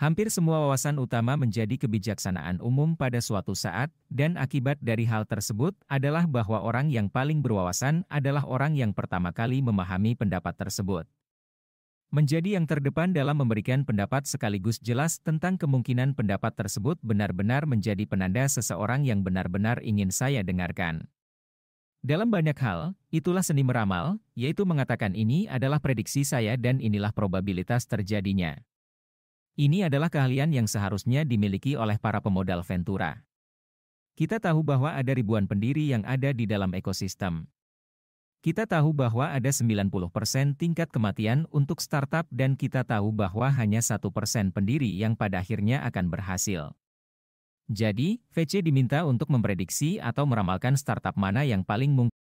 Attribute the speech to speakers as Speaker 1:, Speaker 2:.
Speaker 1: Hampir semua wawasan utama menjadi kebijaksanaan umum pada suatu saat, dan akibat dari hal tersebut adalah bahwa orang yang paling berwawasan adalah orang yang pertama kali memahami pendapat tersebut. Menjadi yang terdepan dalam memberikan pendapat sekaligus jelas tentang kemungkinan pendapat tersebut benar-benar menjadi penanda seseorang yang benar-benar ingin saya dengarkan. Dalam banyak hal, itulah seni meramal, yaitu mengatakan ini adalah prediksi saya dan inilah probabilitas terjadinya. Ini adalah keahlian yang seharusnya dimiliki oleh para pemodal Ventura. Kita tahu bahwa ada ribuan pendiri yang ada di dalam ekosistem. Kita tahu bahwa ada 90% tingkat kematian untuk startup dan kita tahu bahwa hanya 1% pendiri yang pada akhirnya akan berhasil. Jadi, VC diminta untuk memprediksi atau meramalkan startup mana yang paling mungkin